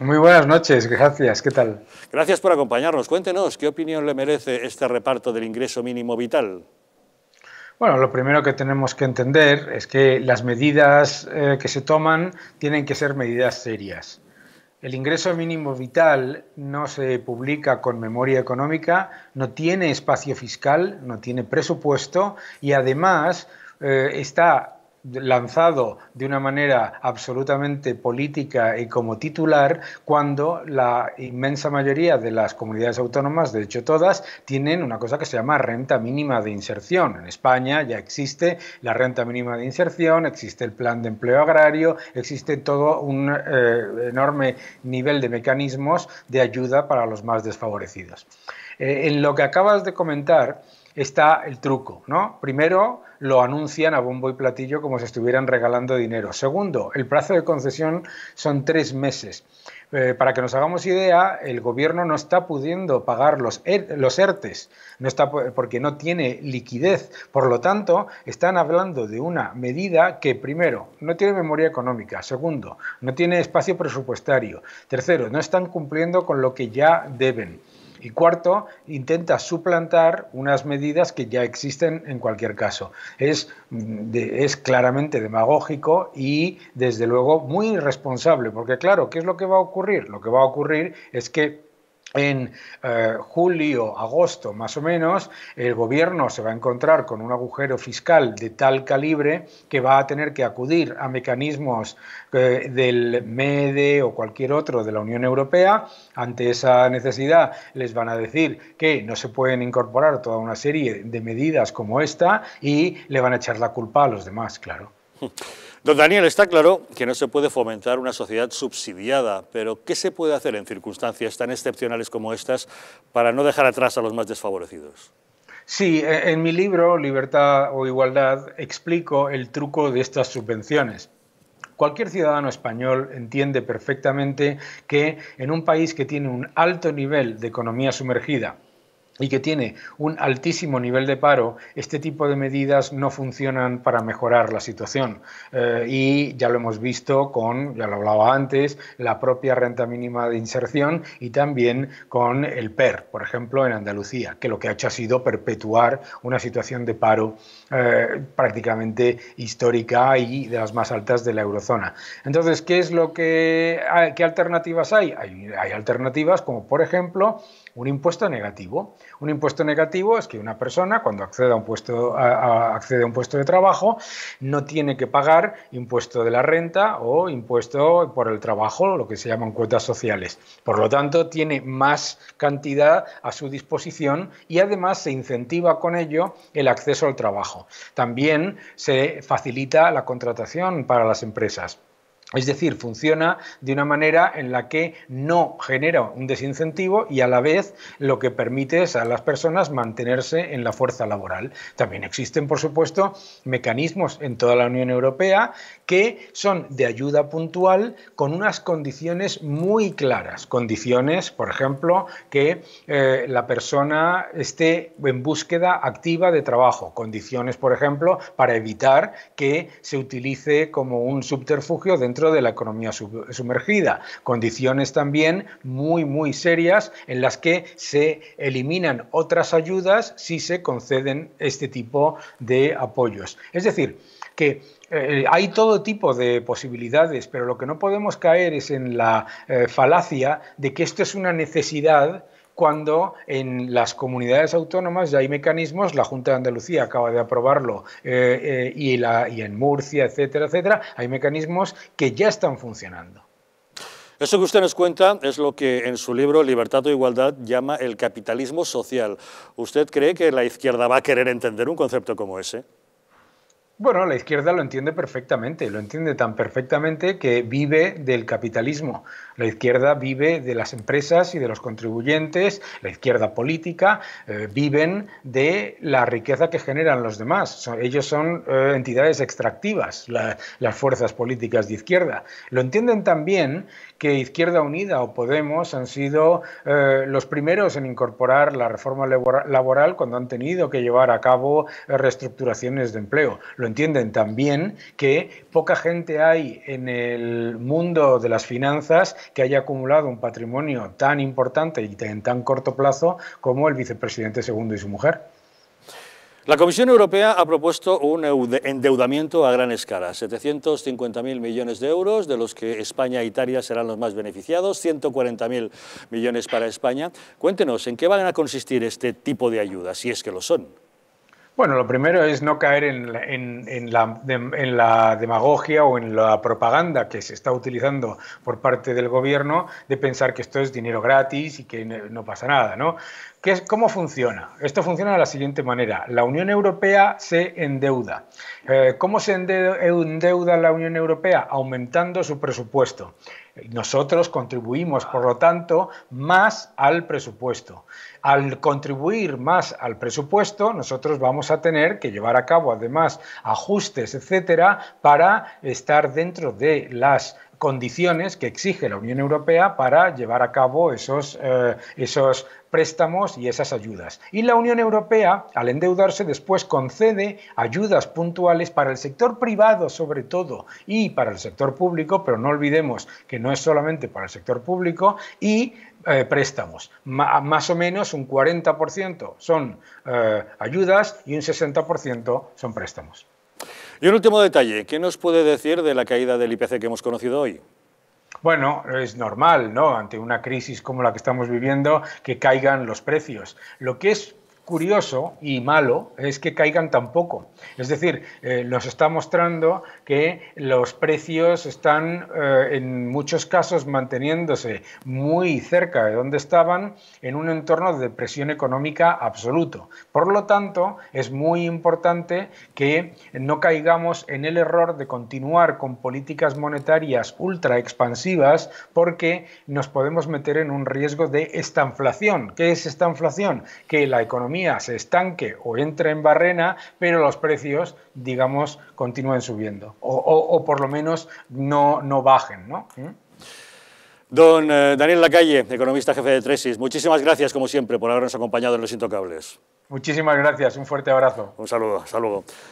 Muy buenas noches, gracias. ¿Qué tal? Gracias por acompañarnos. Cuéntenos, ¿qué opinión le merece este reparto del ingreso mínimo vital? Bueno, lo primero que tenemos que entender es que las medidas eh, que se toman tienen que ser medidas serias. El ingreso mínimo vital no se publica con memoria económica, no tiene espacio fiscal, no tiene presupuesto y además eh, está lanzado de una manera absolutamente política y como titular, cuando la inmensa mayoría de las comunidades autónomas, de hecho todas, tienen una cosa que se llama renta mínima de inserción. En España ya existe la renta mínima de inserción, existe el plan de empleo agrario, existe todo un eh, enorme nivel de mecanismos de ayuda para los más desfavorecidos. Eh, en lo que acabas de comentar, está el truco, ¿no? Primero, lo anuncian a bombo y platillo como si estuvieran regalando dinero. Segundo, el plazo de concesión son tres meses. Eh, para que nos hagamos idea, el gobierno no está pudiendo pagar los, ERTES, e no porque no tiene liquidez. Por lo tanto, están hablando de una medida que, primero, no tiene memoria económica, segundo, no tiene espacio presupuestario, tercero, no están cumpliendo con lo que ya deben. Y cuarto, intenta suplantar unas medidas que ya existen en cualquier caso. Mm, es, claramente demagógico y, desde luego, muy irresponsable, porque claro, ¿qué es lo que va a ocurrir? Lo que va a ocurrir es que en eh, julio, agosto más o menos, el gobierno se va a encontrar con un agujero fiscal de tal calibre que va a tener que acudir a mecanismos eh, del MEDE o cualquier otro de la Unión Europea. Ante esa necesidad les van a decir que no se pueden incorporar toda una serie de medidas como esta y le van a echar la culpa a los demás, claro. Don Daniel, está claro que no se puede fomentar una sociedad subsidiada, pero ¿qué se puede hacer en circunstancias tan excepcionales como estas para no dejar atrás a los más desfavorecidos? Sí, e, en mi libro Libertad o Igualdad explico el truco de estas subvenciones. Cualquier ciudadano español entiende perfectamente que en un país que tiene un alto nivel de economía sumergida, y que tiene un altísimo nivel de paro, este tipo de medidas no funcionan para mejorar la situación. Eh, y ya lo hemos visto con, ya lo hablaba antes, la propia renta mínima de inserción y también con el PER, por ejemplo, en Andalucía, que lo que ha hecho ha sido perpetuar una situación de paro eh, prácticamente histórica y de las más altas de la eurozona. Entonces, ¿qué es lo que... Ah, ¿Qué alternativas Hay, hay alternativas como, por ejemplo, un impuesto negativo. Un impuesto negativo es que una persona, cuando accede a un puesto, accede a un puesto de trabajo, no tiene que pagar impuesto de la renta o impuesto por el trabajo, lo que se llaman cuotas sociales. Por lo tanto, tiene más cantidad a su disposición y además se incentiva con ello el acceso al trabajo. También se facilita la contratación para las empresas. Es decir, funciona de una manera en la que no genera un desincentivo y a la vez lo que permite es a las personas mantenerse en la fuerza laboral. También existen, por supuesto, mecanismos en toda la Unión Europea que son de ayuda puntual con unas condiciones muy claras. Condiciones, por ejemplo, que eh, la persona esté en búsqueda activa de trabajo. Condiciones, por ejemplo, para evitar que se utilice como un subterfugio dentro dentro de la economía sumergida. Condiciones también muy, muy serias en las que se eliminan otras ayudas si se conceden este tipo de apoyos. Es decir, que eh, hay todo tipo de posibilidades, pero lo que no podemos caer es en la eh, falacia de que esto es una necesidad cuando en las comunidades autónomas ya hay mecanismos, la Junta de Andalucía acaba de aprobarlo eh, eh, y, y en Murcia, etcétera, etcétera, hay mecanismos que ya están funcionando. Eso que usted nos cuenta es lo que en su libro Libertad o Igualdad llama el capitalismo social. ¿Usted cree que la izquierda va a querer entender un concepto como ese? Bueno, la izquierda lo entiende perfectamente, lo entiende tan perfectamente que vive del capitalismo. La izquierda vive de las empresas y de los contribuyentes, la izquierda política, eh, viven de la riqueza que generan los demás. ellos son eh, entidades extractivas, las fuerzas políticas de izquierda. Lo entienden también que Izquierda Unida o Podemos han sido eh, los primeros en incorporar la reforma laboral cuando han tenido que llevar a cabo reestructuraciones de empleo entienden también que poca gente hay en el mundo de las finanzas que haya acumulado un patrimonio tan importante y en tan corto plazo como el vicepresidente segundo y su mujer. La Comisión Europea ha propuesto un endeudamiento a gran escala, 750.000 millones de euros, de los que España e Italia serán los más beneficiados, 140.000 millones para España. Cuéntenos, ¿en qué van a consistir este tipo de ayudas, si es que lo son? Bueno, lo primero es no caer en la, demagogia o en la propaganda que se está utilizando por parte del gobierno de pensar que esto es dinero gratis y que no pasa nada, ¿no? es, ¿Cómo funciona? Esto funciona de la siguiente manera. La Unión Europea se endeuda. Eh, ¿Cómo se endeuda la Unión Europea? Aumentando su presupuesto. Nosotros contribuimos, por lo tanto, más al presupuesto. Al contribuir más al presupuesto, nosotros vamos a tener que llevar a cabo además ajustes, etcétera, para estar dentro de las condiciones que exige la Unión Europea para llevar a cabo esos, eh, esos préstamos y esas ayudas. Y la Unión Europea, al endeudarse, después concede ayudas puntuales para el sector privado sobre todo y para el sector público, pero no olvidemos que no es solamente para el sector público, y eh, préstamos. más o menos un 40% son eh, ayudas y un 60% son préstamos. Y un último detalle, ¿qué nos puede decir de la caída del IPC que hemos conocido hoy? Bueno, es normal, ¿no? Ante una crisis como la que estamos viviendo, que caigan los precios. Lo que es curioso y malo es que caigan tan poco. Es decir, eh, nos está mostrando que los precios están eh, en muchos casos manteniéndose muy cerca de donde estaban en un entorno de presión económica absoluto. Por lo tanto, es muy importante que no caigamos en el error de continuar con políticas monetarias ultra expansivas porque nos podemos meter en un riesgo de estanflación. ¿Qué es esta inflación? Que la economía se estanque o entre en barrena, pero los precios, digamos, continúen subiendo o, por lo menos no, bajen. ¿Mm? Don eh, Daniel Lacalle, economista jefe de Tresis, muchísimas gracias como siempre por habernos acompañado en Los Intocables. Muchísimas gracias, un fuerte abrazo. Un saludo, saludo.